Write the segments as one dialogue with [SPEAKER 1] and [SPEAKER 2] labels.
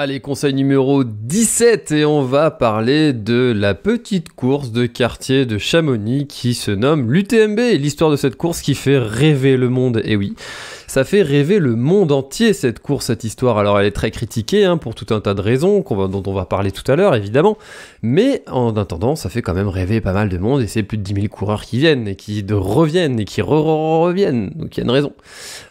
[SPEAKER 1] Allez, conseil numéro 17 et on va parler de la petite course de quartier de Chamonix qui se nomme l'UTMB l'histoire de cette course qui fait rêver le monde. Et eh oui, ça fait rêver le monde entier cette course, cette histoire. Alors elle est très critiquée hein, pour tout un tas de raisons dont on va parler tout à l'heure évidemment, mais en attendant ça fait quand même rêver pas mal de monde et c'est plus de 10 000 coureurs qui viennent et qui reviennent et qui reviennent, donc il y a une raison.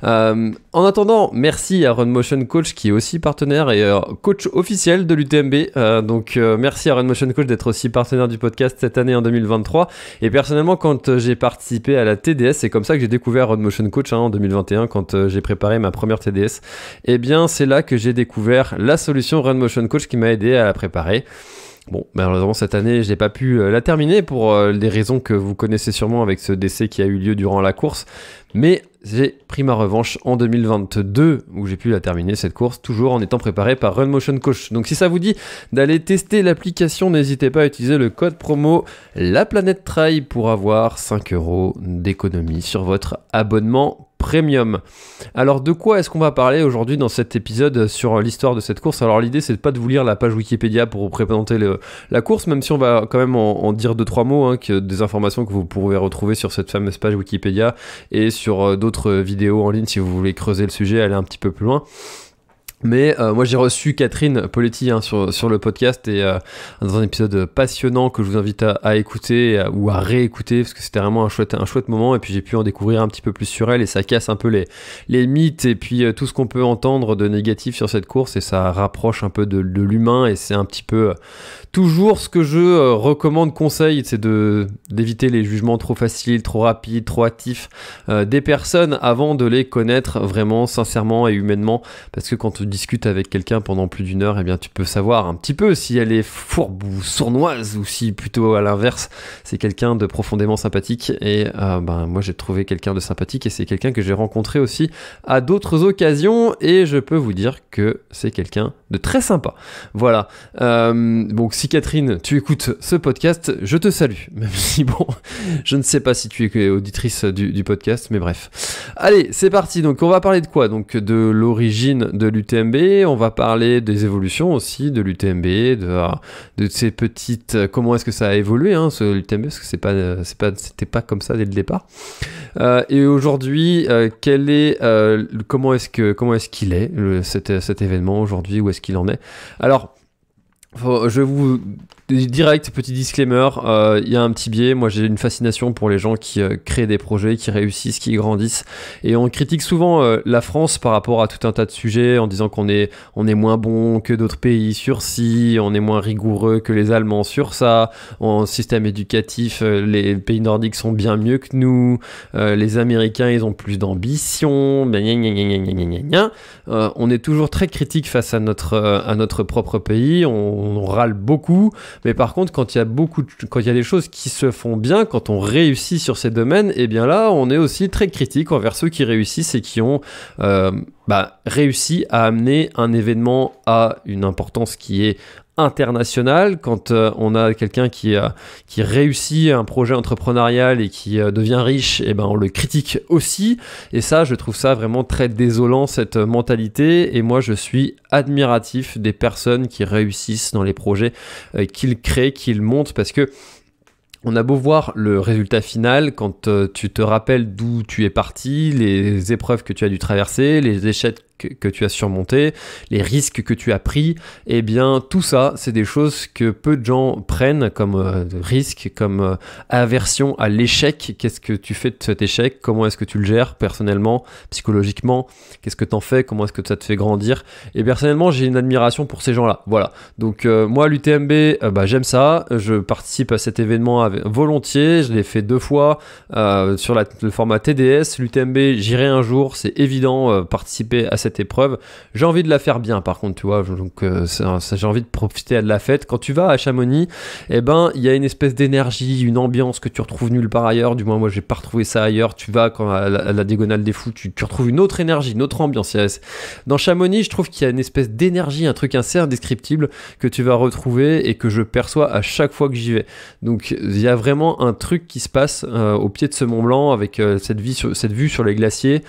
[SPEAKER 1] Euh, en attendant, merci à Run Motion Coach qui est aussi partenaire et euh, coach officiel de l'UTMB. Euh, donc euh, merci à Motion Coach d'être aussi partenaire du podcast cette année en 2023. Et personnellement, quand euh, j'ai participé à la TDS, c'est comme ça que j'ai découvert Run Motion Coach hein, en 2021 quand j'ai préparé ma première TDS. Et eh bien, c'est là que j'ai découvert la solution Run Motion Coach qui m'a aidé à la préparer. Bon, malheureusement cette année, je n'ai pas pu euh, la terminer pour des euh, raisons que vous connaissez sûrement avec ce décès qui a eu lieu durant la course. Mais j'ai pris ma revanche en 2022 où j'ai pu la terminer cette course toujours en étant préparé par Run Motion Coach. Donc si ça vous dit d'aller tester l'application, n'hésitez pas à utiliser le code promo La Planète Trail pour avoir 5 euros d'économie sur votre abonnement Premium. Alors de quoi est-ce qu'on va parler aujourd'hui dans cet épisode sur l'histoire de cette course Alors l'idée c'est pas de vous lire la page Wikipédia pour vous présenter la course, même si on va quand même en, dire deux trois mots, hein, des informations que vous pourrez retrouver sur cette fameuse page Wikipédia et sur euh, d'autres vidéos en ligne si vous voulez creuser le sujet, aller un petit peu plus loin. Mais euh, moi j'ai reçu Catherine Poletti hein, sur, sur, le podcast et euh, dans un épisode passionnant que je vous invite à, écouter ou à réécouter parce que c'était vraiment un chouette, un chouette moment et puis j'ai pu en découvrir un petit peu plus sur elle et ça casse un peu les, les mythes et puis euh, tout ce qu'on peut entendre de négatif sur cette course et ça rapproche un peu de, de l'humain et c'est un petit peu toujours ce que je recommande, conseille, c'est de d'éviter les jugements trop faciles, trop rapides, trop actifs des personnes avant de les connaître vraiment sincèrement et humainement parce que quand tu discutes avec quelqu'un pendant plus d'une heure, et eh bien, tu peux savoir un petit peu si elle est fourbe ou sournoise ou si plutôt à l'inverse, c'est quelqu'un de profondément sympathique. Et euh, ben, moi, j'ai trouvé quelqu'un de sympathique et c'est quelqu'un que j'ai rencontré aussi à d'autres occasions et je peux vous dire que c'est quelqu'un de très sympa. Voilà. Euh, donc, si Catherine, tu écoutes ce podcast, je te salue. Même si, bon, je ne sais pas si tu es auditrice du, podcast, mais bref. Allez, c'est parti. Donc, on va parler de quoi Donc, de l'origine de l'UTM on va parler des évolutions aussi de l'UTMB, de, de ces petites. Euh, comment est-ce que ça a évolué, hein, ce l'UTMB, parce que c'est pas, euh, pas, c'était pas comme ça dès le départ. Euh, et aujourd'hui, quel est, comment est-ce que, comment est-ce qu'il est, cet, cet événement aujourd'hui, où est-ce qu'il en est Alors je vous direct petit disclaimer, euh, il y a un petit biais. Moi, j'ai une fascination pour les gens qui euh, créent des projets, qui réussissent, qui grandissent. Et on critique souvent euh, la France par rapport à tout un tas de sujets en disant qu'on est on est moins bon que d'autres pays sur ci, on est moins rigoureux que les Allemands sur ça. En système éducatif, les pays nordiques sont bien mieux que nous. les Américains, ils ont plus d'ambition. On est toujours très critique face à notre à notre propre pays. On on râle beaucoup, mais par contre, quand il y a beaucoup, quand il des choses qui se font bien, quand on réussit sur ces domaines, et eh bien là, on est aussi très critique envers ceux qui réussissent et qui ont euh, bah, réussi à amener un événement à une importance qui est international, quand euh, on a quelqu'un qui, euh, qui réussit un projet entrepreneurial et qui euh, devient riche, et eh ben on le critique aussi. Et ça, je trouve ça vraiment très désolant, cette mentalité. Et moi, je suis admiratif des personnes qui réussissent dans les projets qu'ils créent, qu'ils montent, parce que on a beau voir le résultat final quand tu te rappelles d'où tu es parti, les épreuves que tu as dû traverser, les échecs que, tu as surmonté, les risques que tu as pris, et eh bien tout ça, c'est des choses que peu de gens prennent comme euh, risque, comme euh, aversion à l'échec. Qu'est-ce que tu fais de cet échec Comment est-ce que tu le gères personnellement, psychologiquement Qu'est-ce que t'en fais Comment est-ce que ça te fait grandir Et personnellement, j'ai une admiration pour ces gens-là. Voilà. Donc euh, moi, l'UTMB, bah, j'aime ça. Je participe à cet événement volontiers. Je l'ai fait deux fois sur la, le format TDS. L'UTMB, j'irai un jour, c'est évident. participer à cette cette épreuve. J'ai envie de la faire bien, par contre, tu vois. Donc, euh, j'ai envie de profiter de la fête. Quand tu vas à Chamonix, eh ben, il y a une espèce d'énergie, une ambiance que tu retrouves nulle part ailleurs. Du moins, moi, j'ai pas retrouvé ça ailleurs. Tu vas quand à la, Diagonale des Fous, tu, retrouves une autre énergie, une autre ambiance. Dans Chamonix, je trouve qu'il y a une espèce d'énergie, un truc assez indescriptible que tu vas retrouver et que je perçois à chaque fois que j'y vais. Donc, il y a vraiment un truc qui se passe euh, au pied de ce Mont Blanc avec euh, cette, vue sur les glaciers,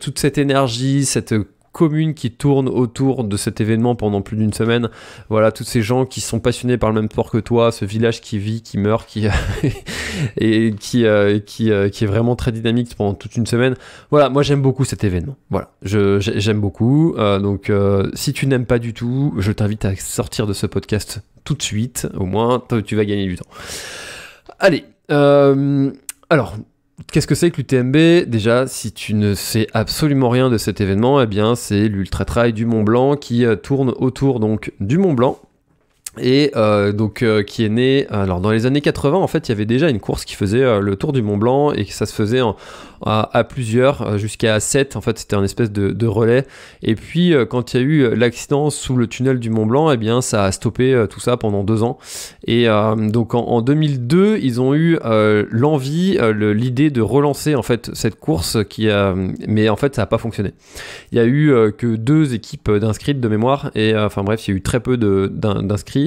[SPEAKER 1] toute cette énergie, cette commune qui tourne autour de cet événement pendant plus d'une semaine. Voilà, tous ces gens qui sont passionnés par le même sport que toi, ce village qui vit, qui meurt, qui et qui, euh, euh, qui, est vraiment très dynamique pendant toute une semaine. Voilà, moi j'aime beaucoup cet événement. Voilà, j'aime beaucoup. Euh, donc, si tu n'aimes pas du tout, je t'invite à sortir de ce podcast tout de suite. Au moins, tu vas gagner du temps. Allez. alors, Qu'est-ce que c'est que l'UTMB Déjà, si tu ne sais absolument rien de cet événement, eh bien, c'est l'ultra trail du Mont Blanc qui euh, tourne autour donc du Mont Blanc et euh, donc euh, qui est né alors dans les années 80 en fait il y avait déjà une course qui faisait euh, le tour du Mont Blanc et que ça se faisait à, plusieurs jusqu'à 7 en fait c'était un espèce de, relais et puis quand il y a eu l'accident sous le tunnel du Mont Blanc et eh bien ça a stoppé tout ça pendant deux ans et donc en, 2002 ils ont eu l'envie l'idée de relancer en fait cette course qui a mais en fait ça n'a pas fonctionné il y a eu que deux équipes d'inscrits de mémoire et enfin bref il y a eu très peu d'inscrits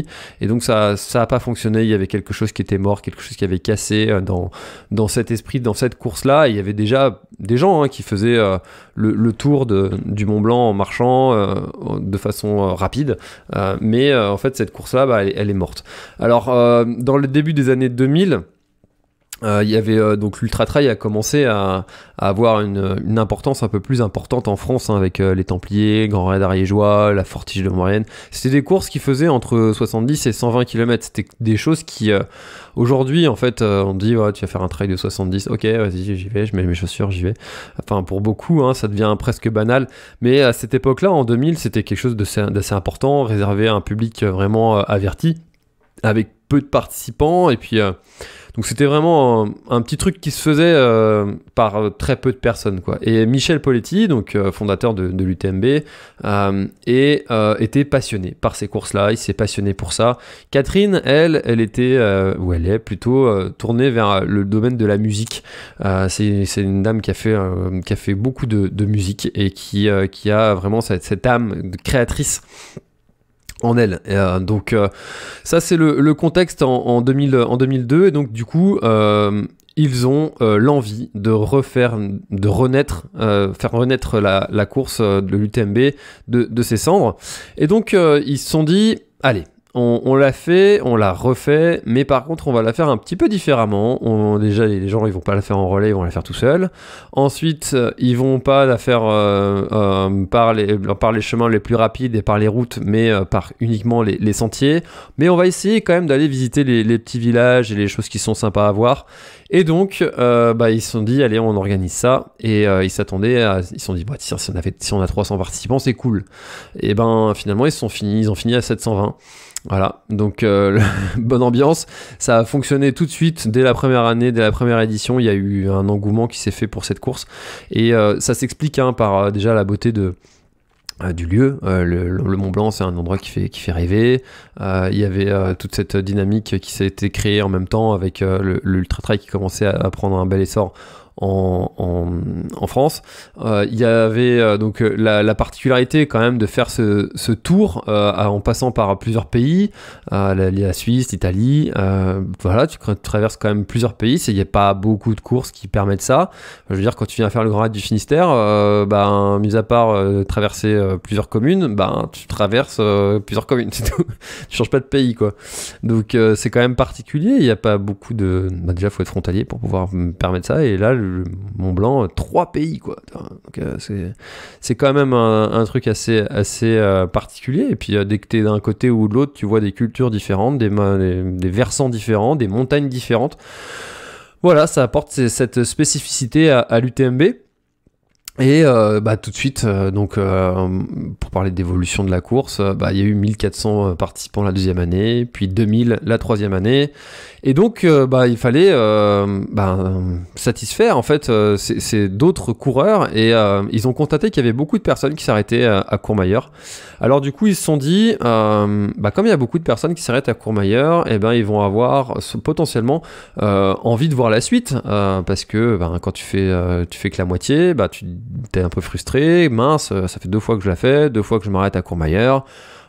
[SPEAKER 1] et donc ça ça n'a pas fonctionné. Il y avait quelque chose qui était mort, quelque chose qui avait cassé euh, dans, dans cet esprit, dans cette course-là. Il y avait déjà des gens hein, qui faisaient euh, le, tour de, du Mont Blanc en marchant euh, de façon rapide. mais en fait, cette course-là, bah, elle, elle, est morte. Alors, dans le début des années 2000, euh, il y avait euh, donc l'ultra trail a commencé à, avoir une, importance un peu plus importante en France hein, avec euh, les Templiers, Grand Raid Ariégeois, la Fortige de Maurienne. C'était des courses qui faisaient entre 70 et 120 km. C'était des choses qui aujourd'hui en fait on dit tu vas faire un trail de 70, ok vas-y j'y vais, je mets mes chaussures, j'y vais. Enfin pour beaucoup hein, ça devient presque banal, mais à cette époque-là en 2000 c'était quelque chose d'assez important, réservé à un public vraiment averti avec peu de participants et puis donc c'était vraiment un, petit truc qui se faisait euh, par euh, très peu de personnes. Quoi. Et Michel Poletti, donc euh, fondateur de, l'UTMB, était passionné par ces courses-là, il s'est passionné pour ça. Catherine, elle, elle était, ou elle est plutôt tournée vers le domaine de la musique. C'est une dame qui a fait, qui a fait beaucoup de, musique et qui, qui a vraiment cette, cette âme créatrice en elle. Euh, donc euh, ça c'est le, contexte en, 2000, en 2002 et donc du coup euh, ils ont l'envie de refaire, de renaître, faire renaître la, course de l'UTMB de, ces cendres. Et donc ils se sont dit, allez, on, l'a fait, on l'a refait, mais par contre, on va la faire un petit peu différemment. déjà, les gens, ils vont pas la faire en relais, ils vont la faire tout seuls. Ensuite, euh, ils vont pas la faire euh, euh, par, les, chemins les plus rapides et par les routes, mais par uniquement les, sentiers. Mais on va essayer quand même d'aller visiter les, petits villages et les choses qui sont sympas à voir. Et donc, bah, ils se sont dit, allez, on organise ça. Et ils s'attendaient à. Ils se sont dit, bah, si, on si on a 300 participants, c'est cool. Et ben, finalement, ils, sont finis, ils ont fini à 720. Voilà, donc euh, bonne ambiance. Ça a fonctionné tout de suite dès la première année, dès la première édition. Il y a eu un engouement qui s'est fait pour cette course. Et euh, ça s'explique hein, par euh, déjà la beauté de, du lieu. le, Mont Blanc, c'est un endroit qui fait, qui fait rêver. il y avait toute cette dynamique qui s'était créée en même temps avec l'Ultra Trail qui commençait à, prendre un bel essor en, France. Euh, il y avait euh, donc euh, la, particularité quand même de faire ce, tour en passant par plusieurs pays, la, Suisse, l'Italie. voilà, tu traverses quand même plusieurs pays. Il n'y a pas beaucoup de courses qui permettent ça. Je veux dire, quand tu viens faire le Grand Raid du Finistère, ben, mis à part traverser plusieurs communes, ben, tu traverses plusieurs communes, tout. tu changes pas de pays, quoi. Donc c'est quand même particulier. Il n'y a pas beaucoup de. Bah, déjà, faut être frontalier pour pouvoir me mm, permettre ça. Et là, Mont Blanc, trois pays, quoi. Euh, c'est, quand même un, truc assez, assez euh, particulier. Et puis, euh, dès que tu es d'un côté ou de l'autre, tu vois des cultures différentes, des, versants différents, des montagnes différentes. Voilà, ça apporte cette spécificité à l'UTMB. Et euh, bah, tout de suite, euh, donc, euh, pour parler d'évolution de la course, bah, il y a eu 1400 participants la deuxième année, puis 2000 la troisième année. Et donc, bah, il fallait bah, satisfaire en fait ces d'autres coureurs. Et ils ont constaté qu'il y avait beaucoup de personnes qui s'arrêtaient à, Courmayeur. Alors du coup, ils se sont dit, bah, comme il y a beaucoup de personnes qui s'arrêtent à Courmayeur, et eh ben, ils vont avoir potentiellement envie de voir la suite. parce que bah, quand tu fais, tu fais que la moitié, bah, tu t'es un peu frustré, mince, euh, ça fait deux fois que je la fais, deux fois que je m'arrête à Courmayeur.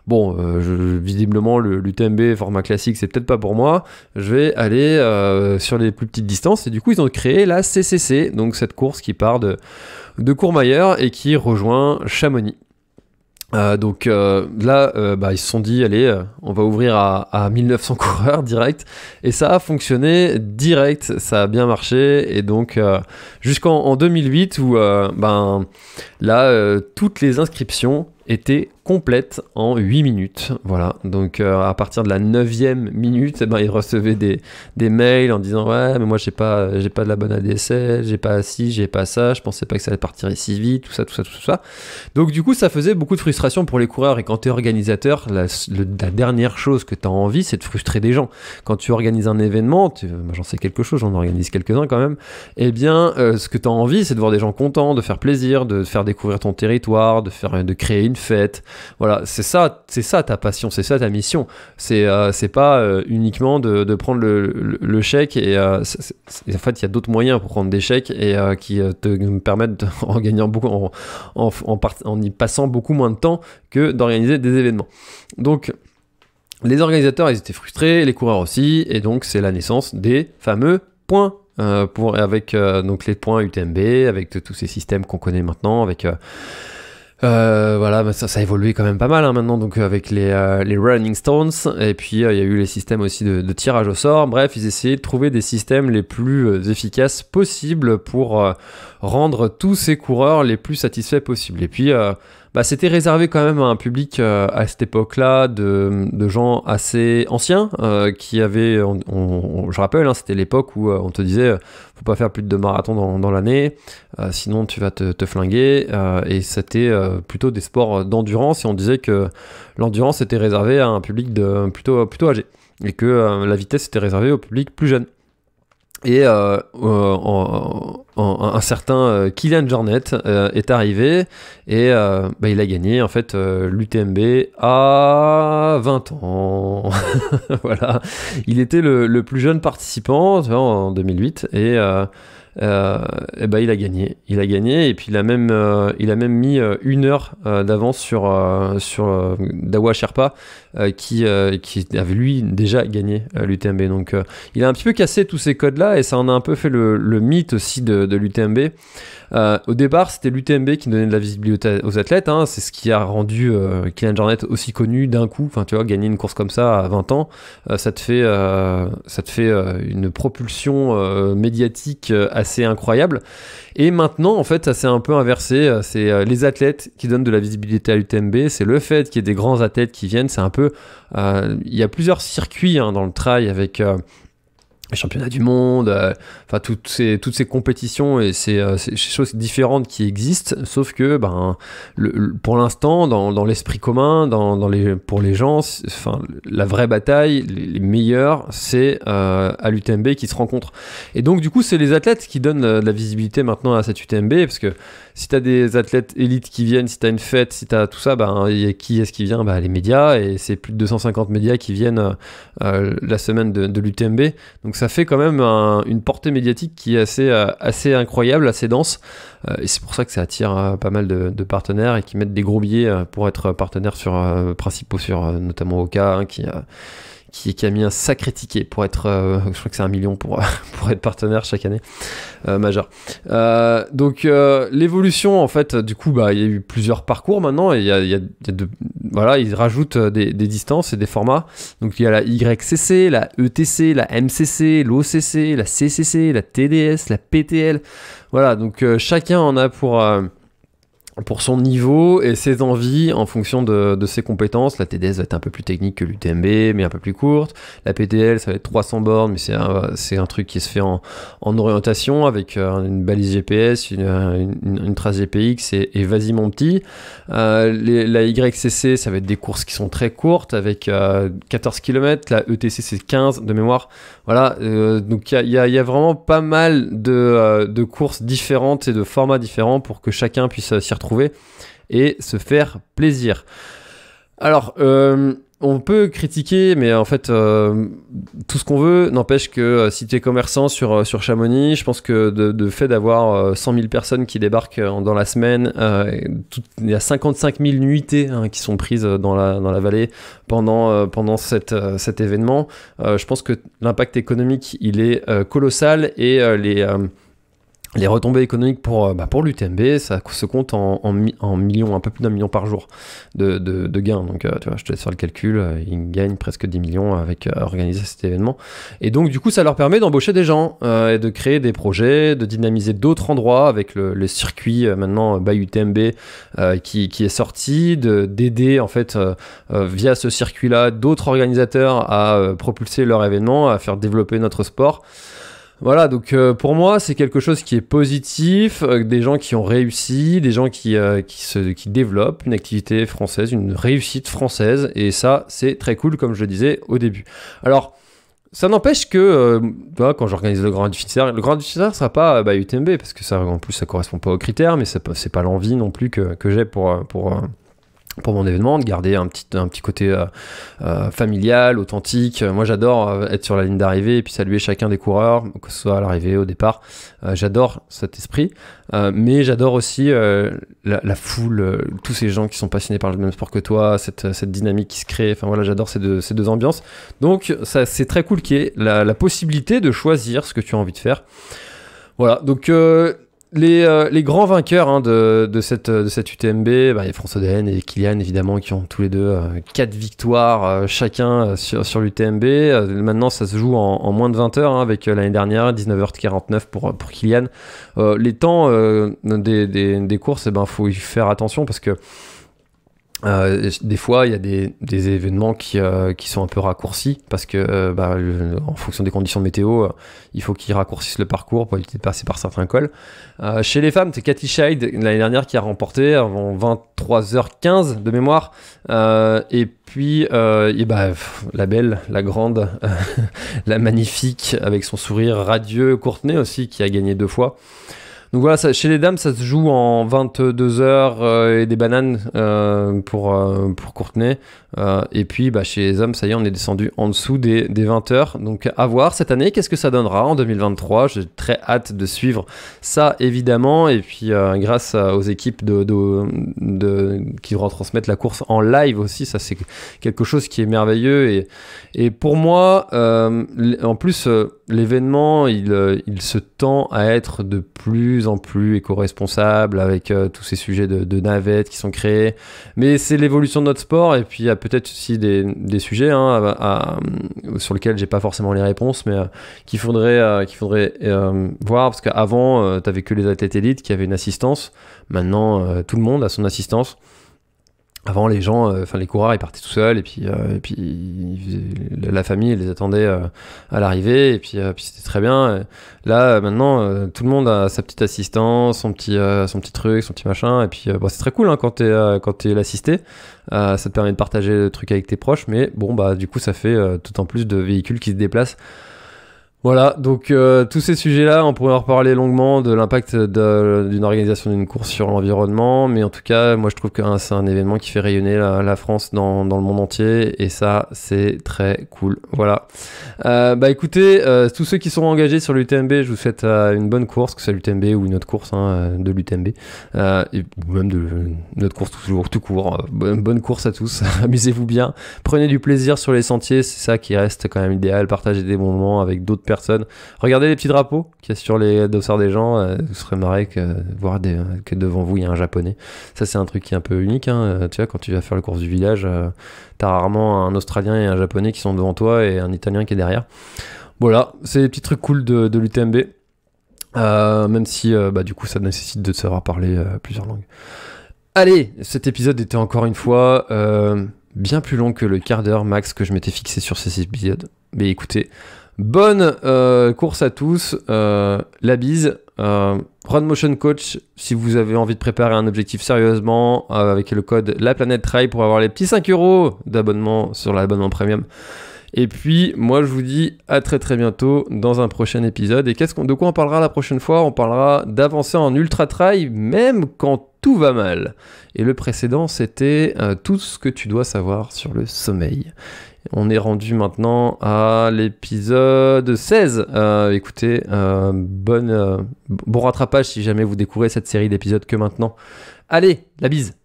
[SPEAKER 1] Bon, euh, visiblement, l'UTMB format classique, c'est peut-être pas pour moi. Je vais aller euh, sur les plus petites distances. Et du coup, ils ont créé la CCC, donc cette course qui part de, de Courmayeur et qui rejoint Chamonix. Euh, donc euh, là, euh, bah, ils se sont dit, allez, on va ouvrir à, à, 1900 coureurs direct. Et ça a fonctionné direct, ça a bien marché. Et donc, jusqu'en 2008, où ben, là, toutes les inscriptions était complète en 8 minutes. Voilà, donc euh, à partir de la 9e minute, eh ben, il recevait des, des mails en disant Ouais, mais moi j'ai pas, j'ai pas de la bonne ADSL, j'ai pas ci, j'ai pas ça, je pensais pas que ça allait partir si vite, tout ça, tout ça, tout ça. Donc du coup, ça faisait beaucoup de frustration pour les coureurs. Et quand tu es organisateur, la, dernière chose que tu as envie, c'est de frustrer des gens. Quand tu organises un événement, j'en sais quelque chose, j'en organise quelques-uns quand même, et eh bien euh, ce que tu as envie, c'est de voir des gens contents, de faire plaisir, de faire découvrir ton territoire, de, faire, de créer une une fête. Voilà, c'est ça, c'est ça ta passion, c'est ça ta mission. C'est euh, c'est pas euh, uniquement de, prendre le, chèque et, euh, en fait il y a d'autres moyens pour prendre des chèques et qui te permettent en gagnant beaucoup, en, en, en, y passant beaucoup moins de temps que d'organiser des événements. Donc les organisateurs, ils étaient frustrés, les coureurs aussi, et donc c'est la naissance des fameux points pour, avec donc les points UTMB, avec tous ces systèmes qu'on connaît maintenant, avec euh, voilà, bah, ça, a évolué quand même pas mal hein, maintenant, donc euh, avec les, euh, les, Running Stones, et puis il y a eu les systèmes aussi de, de, tirage au sort. Bref, ils essayaient de trouver des systèmes les plus efficaces possibles pour rendre tous ces coureurs les plus satisfaits possibles. Et puis bah, c'était réservé quand même à un public euh, à cette époque-là de, gens assez anciens euh, qui avaient, je rappelle, hein, c'était l'époque où euh, on te disait faut pas faire plus de deux marathons dans, l'année, sinon tu vas te, flinguer. et c'était plutôt des sports d'endurance et on disait que l'endurance était réservée à un public de, plutôt, plutôt âgé et que la vitesse était réservée au public plus jeune. Et euh, euh, un certain euh, Kylian Jornet est arrivé et bah, il a gagné en fait l'UTMB à 20 ans. voilà, il était le, plus jeune participant en 2008 et, bah, il a gagné. Il a gagné et puis il a même, mis une heure d'avance sur, sur Dawa Sherpa euh, euh, qui, avait lui déjà gagné euh, l'UTMB. Donc il a un petit peu cassé tous ces codes-là et ça en a un peu fait le, mythe aussi de, l'UTMB. au départ, c'était l'UTMB qui donnait de la visibilité aux athlètes. Hein. C'est ce qui a rendu euh, Jornet aussi connu d'un coup. Enfin, tu vois, gagner une course comme ça à 20 ans, ça te fait, ça te fait une propulsion médiatique assez incroyable. Et maintenant, en fait, ça s'est un peu inversé. Euh, c'est euh, les athlètes qui donnent de la visibilité à l'UTMB. C'est le fait qu'il y ait des grands athlètes qui viennent. C'est un peu. Euh, il y a plusieurs circuits hein, dans le trail avec championnats du monde, euh, enfin toutes ces toutes ces compétitions et ces, euh, ces, choses différentes qui existent, sauf que ben pour l'instant dans, dans l'esprit commun, dans, dans, les pour les gens, enfin la vraie bataille, les, meilleurs, c'est euh, à l'UTMB qui se rencontrent. Et donc du coup c'est les athlètes qui donnent de la visibilité maintenant à cette UTMB parce que si tu as des athlètes élites qui viennent, si tu as une fête, si tu as tout ça, ben qui est-ce qui vient ben, les médias et c'est plus de 250 médias qui viennent la semaine de, de l'UTMB. Donc ça fait quand même une portée médiatique qui est assez, euh, incroyable, assez dense. Euh, et c'est pour ça que ça attire euh, pas mal de, partenaires et qui mettent des gros billets pour être partenaires sur, principaux sur notamment Oka, hein, qui a qui, est a mis un sacré ticket pour être, euh, je crois que c'est un million pour, pour être partenaire chaque année euh, majeur. Euh, donc l'évolution, en fait, du coup, bah, il y a eu plusieurs parcours maintenant. Et il y a, il de, voilà, ils rajoutent des, des, distances et des formats. Donc il y a la YCC, la ETC, la MCC, l'OCC, la CCC, la TDS, la PTL. Voilà, donc chacun en a pour pour son niveau et ses envies en fonction de, de, ses compétences. La TDS va être un peu plus technique que l'UTMB, mais un peu plus courte. La PTL, ça va être 300 bornes, mais c'est un, un, truc qui se fait en, en orientation avec euh, une balise GPS, une, une, trace GPX et, et vas-y mon petit. Euh, la YCC, ça va être des courses qui sont très courtes avec 14 euh, km. La ETC, c'est 15 de mémoire. Voilà, donc il y, y a, vraiment pas mal de, de courses différentes et de formats différents pour que chacun puisse s'y trouver et se faire plaisir. Alors, euh, on peut critiquer, mais en fait, euh, tout ce qu'on veut n'empêche que euh, si tu es commerçant sur, sur Chamonix, je pense que de, fait d'avoir 100 000 personnes qui débarquent dans la semaine, il y a 55 000 nuitées hein, qui sont prises dans la, dans la vallée pendant, pendant cette, cet événement. je pense que l'impact économique, il est colossal et les les retombées économiques pour, euh, bah, pour l'UTMB, ça se compte en, en millions, un peu plus d'un million par jour de, gains. Donc, euh, tu vois, je te laisse faire le calcul. Euh, ils gagnent presque 10 millions avec organiser cet événement. Et donc, du coup, ça leur permet d'embaucher des gens et de créer des projets, de dynamiser d'autres endroits avec le, circuit maintenant by UTMB qui, qui, est sorti, d'aider en fait via ce circuit-là d'autres organisateurs à propulser leur événement, à faire développer notre sport. Voilà, donc euh, pour moi, c'est quelque chose qui est positif, euh, des gens qui ont réussi, des gens qui, euh, qui, se, qui développent une activité française, une réussite française, et ça, c'est très cool, comme je le disais au début. Alors, ça n'empêche que, quand j'organise le Grand le Grand du ne sera pas UTMB, bah, parce que ça, en plus, ça correspond pas aux critères, mais ce n'est pas l'envie non plus que, j'ai pour, pour, pour mon événement, de garder un petit, un petit côté euh, euh, familial, authentique. Euh, moi, j'adore être sur la ligne d'arrivée et puis saluer chacun des coureurs, que ce soit à l'arrivée, au départ. j'adore cet esprit, mais j'adore aussi la, foule, tous ces gens qui sont passionnés par le même sport que toi, cette, cette dynamique qui se crée. Enfin voilà, j'adore ces deux, ces deux ambiances. Donc, ça, c'est très cool qu'il y la, possibilité de choisir ce que tu as envie de faire. Voilà, donc euh, les, grands vainqueurs hein, de, cette, cette UTMB, bah, il y a François Dehaene et Kylian évidemment qui ont tous les deux euh, quatre victoires euh, chacun sur, l'UTMB. maintenant ça se joue en, moins de 20 heures hein, avec l'année dernière 19h49 pour, pour Kylian. les temps des, courses, il eh ben, faut y faire attention parce que euh, des fois, il y a des, des événements qui, euh, qui, sont un peu raccourcis parce que, euh, bah, en fonction des conditions de météo, euh, il faut qu'ils raccourcissent le parcours pour éviter de passer par certains cols. chez les femmes, c'est Cathy Scheid l'année dernière qui a remporté avant 23h15 de mémoire. et puis, et bah, la belle, la grande, la magnifique, avec son sourire radieux, Courtenay aussi qui a gagné deux fois. Donc voilà, chez les dames, ça se joue en 22 heures euh, et des bananes euh, pour, euh, pour Courtenay. Euh, et puis bah, chez les hommes, ça y est, on est descendu en dessous des, des 20 heures. Donc à voir cette année, qu'est-ce que ça donnera en 2023 J'ai très hâte de suivre ça évidemment. Et puis euh, grâce aux équipes de, de, de, qui retransmettent la course en live aussi, ça c'est quelque chose qui est merveilleux. Et, et pour moi, euh, en plus, l'événement, il, il, se tend à être de plus en plus éco-responsable avec tous ces sujets de, navettes qui sont créés. Mais c'est l'évolution de notre sport. Et puis peut-être aussi des, des sujets hein, euh, sur lesquels j'ai pas forcément les réponses, mais euh, qu'il faudrait, euh, faudrait voir. Parce qu'avant, tu n'avais que les athlètes élites qui avaient une assistance. Maintenant, tout le monde a son assistance avant les gens, euh, enfin les coureurs, ils partaient tout seuls et puis euh, et puis la famille les attendait euh, à l'arrivée et puis, puis c'était très bien. là maintenant, tout le monde a sa petite assistance, son petit son petit truc, son petit machin et puis bon, c'est très cool hein, quand t'es quand t'es l'assisté, ça te permet de partager le truc avec tes proches, mais bon bah du coup ça fait tout en plus de véhicules qui se déplacent voilà, donc euh, tous ces sujets-là, on pourrait en reparler longuement de l'impact d'une organisation d'une course sur l'environnement, mais en tout cas, moi je trouve que c'est un événement qui fait rayonner la, France dans, le monde entier, et ça c'est très cool. Voilà. Euh, bah écoutez, euh, tous ceux qui sont engagés sur l'UTMB, je vous souhaite une bonne course, que ce soit l'UTMB ou une autre course hein, de l'UTMB, ou même de notre course toujours tout court. Hein. Bonne, bonne course à tous, amusez-vous bien, prenez du plaisir sur les sentiers, c'est ça qui reste quand même idéal, partagez des moments avec d'autres personnes Regardez les petits drapeaux qu'il y a sur les dossards des gens. Euh, vous serez marré que voir que devant vous il y a un japonais. Ça c'est un truc qui est un peu unique. Hein. Euh, tu vois, quand tu vas faire le course du village, euh, t'as rarement un Australien et un japonais qui sont devant toi et un Italien qui est derrière. Voilà, c'est des petits trucs cool de, l'UTMB. même si bah, du coup ça nécessite de savoir parler plusieurs langues. Allez, cet épisode était encore une fois bien plus long que le quart d'heure max que je m'étais fixé sur ces épisodes. Mais écoutez, Bonne euh, course à tous, euh, la bise. Euh, Run Motion Coach, si vous avez envie de préparer un objectif sérieusement, avec le code La Planète Trail pour avoir les petits 5 euros d'abonnement sur l'abonnement premium. Et puis, moi, je vous dis à très très bientôt dans un prochain épisode. Et qu'est-ce qu'on, de quoi on parlera la prochaine fois On parlera d'avancer en ultra trail, même quand tout va mal. Et le précédent, c'était tout ce que tu dois savoir sur le sommeil. On est rendu maintenant à l'épisode 16. Euh, écoutez, euh, bonne, euh, bon rattrapage si jamais vous découvrez cette série d'épisodes que maintenant. Allez, la bise